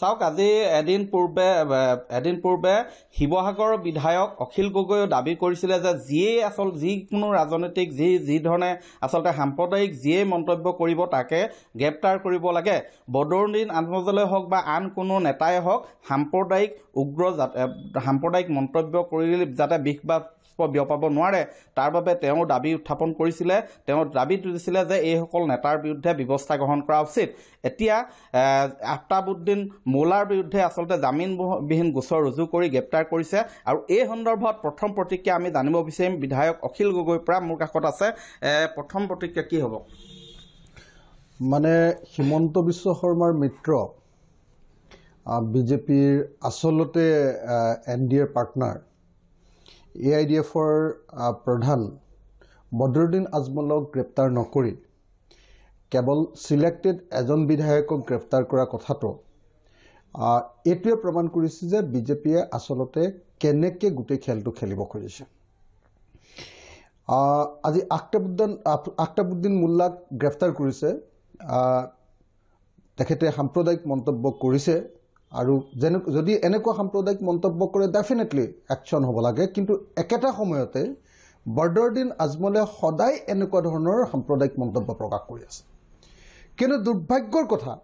চাওক আজি এদিন পূৰ্বে এদিন পূৰ্বে শিৱসাগৰ বিধায়ক অখিল গগৈয়ে দাবী কৰিছিলে যে যিয়েই আচল যিকোনো ৰাজনৈতিক যি যিধৰণে আচলতে সাম্প্ৰদায়িক যিয়েই মন্তব্য কৰিব তাকে গ্ৰেপ্তাৰ কৰিব লাগে বদৰুদ্দিন আজমজলৈ হওক বা আন কোনো নেতাই হওক সাম্প্ৰদায়িক উগ্ৰ সাম্প্ৰদায়িক মন্তব্য কৰি যাতে বিষ বা বিয়পাব নোৱাৰে তাৰ বাবে তেওঁ দাবী উত্থাপন কৰিছিলে তেওঁ দাবী তুলিছিলে যে এইসকল নেতাৰ বিৰুদ্ধে ব্যৱস্থা গ্ৰহণ কৰা উচিত এতিয়া আফতাবুদ্দিন মোলাৰ বিৰুদ্ধে আচলতে জামিনবিহীন গোচৰ ৰুজু কৰি গ্ৰেপ্তাৰ কৰিছে আৰু এই সন্দৰ্ভত প্ৰথম প্ৰতিক্ৰিয়া আমি জানিব বিচাৰিম বিধায়ক অখিল গগৈৰ পৰা মোৰ কাষত আছে প্ৰথম প্ৰতিক্ৰিয়া কি হ'ব মানে হিমন্ত বিশ্ব শৰ্মাৰ মিত্ৰ বিজেপিৰ আচলতে এন ডি এৰ পাৰ্টনাৰ এ আই ডি এফৰ প্ৰধান বদৰুদ্দিন আজমলক গ্ৰেপ্তাৰ নকৰি কেৱল চিলেক্টেড এজন বিধায়কক গ্ৰেপ্তাৰ কৰা কথাটো এইটোৱে প্ৰমাণ কৰিছে যে বিজেপিয়ে আচলতে কেনেকৈ গোটেই খেলটো খেলিব খুজিছে আজি আক্তাবুদ্দন আক্তাবুদ্দিন মোল্লাক গ্ৰেপ্তাৰ কৰিছে তেখেতে সাম্প্ৰদায়িক মন্তব্য কৰিছে আৰু যেনে যদি এনেকুৱা সাম্প্ৰদায়িক মন্তব্য কৰে ডেফিনেটলি একশ্যন হ'ব লাগে কিন্তু একেটা সময়তে বৰদৰদিন আজমলে সদায় এনেকুৱা ধৰণৰ সাম্প্ৰদায়িক মন্তব্য প্ৰকাশ কৰি আছে কিন্তু দুৰ্ভাগ্যৰ কথা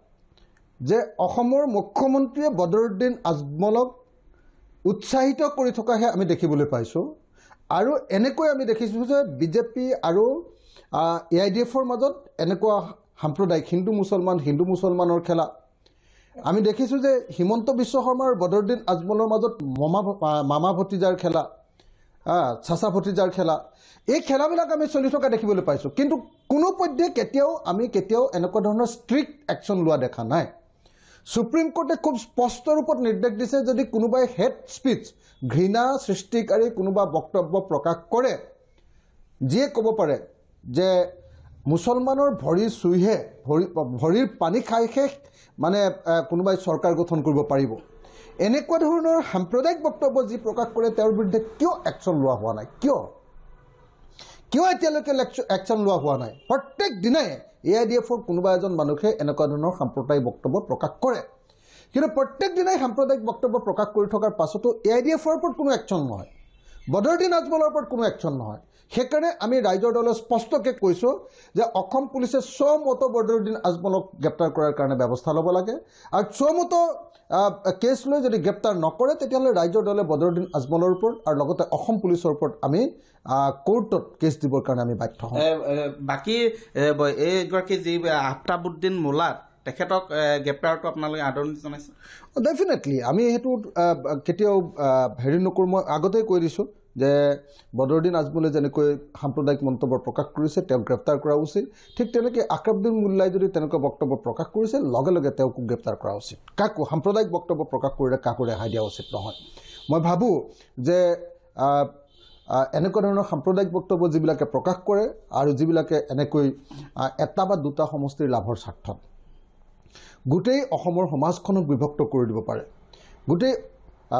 যে অসমৰ মুখ্যমন্ত্ৰীয়ে বদৰুদ্দিন আজমলক উৎসাহিত কৰি থকাহে আমি দেখিবলৈ পাইছোঁ আৰু এনেকৈ আমি দেখিছোঁ যে বিজেপি আৰু এ আই ডি এফৰ মাজত এনেকুৱা সাম্প্ৰদায়িক হিন্দু মুছলমান হিন্দু মুছলমানৰ খেলা আমি দেখিছোঁ যে হিমন্ত বিশ্ব শৰ্মা আৰু বদৰুদ্দিন আজমলৰ মাজত মমা মামা ভতিজাৰ খেলা চাচা ভতিজাৰ খেলা এই খেলাবিলাক আমি চলি থকা দেখিবলৈ পাইছোঁ কিন্তু কোনো পধ্যে কেতিয়াও আমি কেতিয়াও এনেকুৱা ধৰণৰ ষ্ট্ৰিক্ট একশ্যন লোৱা দেখা নাই সুপ্ৰিম কোৰ্টে খুব স্পষ্ট ৰূপত নিৰ্দেশ দিছে যদি কোনোবাই হেড স্পীচ ঘৃণা সৃষ্টিকাৰী কোনোবা বক্তব্য প্ৰকাশ কৰে যিয়ে ক'ব পাৰে যে মুছলমানৰ ভৰি চুইহে ভৰি ভৰিৰ পানী খাইহে মানে কোনোবাই চৰকাৰ গঠন কৰিব পাৰিব এনেকুৱা ধৰণৰ সাম্প্ৰদায়িক বক্তব্য যি প্ৰকাশ কৰে তেওঁৰ বিৰুদ্ধে কিয় একশ্যন লোৱা হোৱা নাই কিয় কিয় এতিয়ালৈকে একশ্যন লোৱা হোৱা নাই প্ৰত্যেক দিনাই এ আই ডি এফৰ কোনোবা এজন মানুহে এনেকুৱা ধৰণৰ সাম্প্ৰদায়িক বক্তব্য প্ৰকাশ কৰে কিন্তু প্ৰত্যেক দিনাই সাম্প্ৰদায়িক বক্তব্য প্ৰকাশ কৰি থকাৰ পাছতো এ আই ডি এফৰ ওপৰত কোনো একশ্যন নহয় বদৰুদ্দিন আজমলৰ ওপৰত কোনো একশ্যন নহয় সেইকাৰণে আমি ৰাইজৰ দলে স্পষ্টকৈ কৈছোঁ যে অসম পুলিচে স্বমতো বদৰুদ্দিন আজমলক গ্ৰেপ্তাৰ কৰাৰ কাৰণে ব্যৱস্থা ল'ব লাগে আৰু স্বমতো কেছ লৈ যদি গ্ৰেপ্তাৰ নকৰে তেতিয়াহ'লে ৰাইজৰ দলে বদৰুদ্দিন আজমলৰ ওপৰত আৰু লগতে অসম পুলিচৰ ওপৰত আমি কোৰ্টত কেছ দিবৰ কাৰণে আমি বাধ্য হওঁ বাকী এইগৰাকী যি আফতাবুদ্দিন মোলাত তেখেতক গ্ৰেপ্তাৰটো আপোনালোকে আদৰণি জনাইছে ডেফিনেটলি আমি সেইটো কেতিয়াও হেৰি নকৰোঁ মই আগতেই কৈ দিছোঁ যে বদৰুদ্দিন আজমলে যেনেকৈ সাম্প্ৰদায়িক মন্তব্য প্ৰকাশ কৰিছে তেওঁক গ্ৰেপ্তাৰ কৰা উচিত ঠিক তেনেকৈ আকৰবদ্দিন মোল্লাই যদি তেনেকুৱা বক্তব্য প্ৰকাশ কৰিছে লগে লগে তেওঁকো গ্ৰেপ্তাৰ কৰা উচিত কাকো সাম্প্ৰদায়িক বক্তব্য প্ৰকাশ কৰিলে কাকো ৰেহাই দিয়া উচিত নহয় মই ভাবোঁ যে এনেকুৱা ধৰণৰ সাম্প্ৰদায়িক বক্তব্য যিবিলাকে প্ৰকাশ কৰে আৰু যিবিলাকে এনেকৈ এটা বা দুটা সমষ্টিৰ লাভৰ স্বাৰ্থত গোটেই অসমৰ সমাজখনক বিভক্ত কৰি দিব পাৰে গোটেই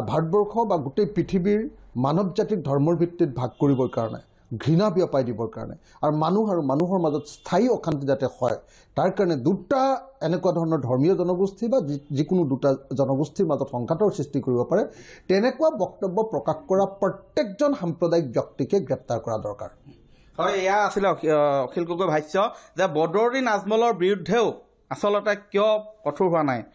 ভাৰতবৰ্ষ বা গোটেই পৃথিৱীৰ মানৱ জাতিক ধৰ্মৰ ভিত্তিত ভাগ কৰিবৰ কাৰণে ঘৃণা বিয়পাই দিবৰ কাৰণে আৰু মানুহ আৰু মানুহৰ মাজত স্থায়ী অশান্তি যাতে হয় তাৰ কাৰণে দুটা এনেকুৱা ধৰণৰ ধৰ্মীয় জনগোষ্ঠী বা যিকোনো দুটা জনগোষ্ঠীৰ মাজত সংঘাতৰ সৃষ্টি কৰিব পাৰে তেনেকুৱা বক্তব্য প্ৰকাশ কৰা প্ৰত্যেকজন সাম্প্ৰদায়িক ব্যক্তিকে গ্ৰেপ্তাৰ কৰা দৰকাৰ হয় এয়া আছিলে অখিল গগৈ ভাষ্য যে বদৰদিন আজমলৰ বিৰুদ্ধেও আচলতে কিয় কঠোৰ হোৱা নাই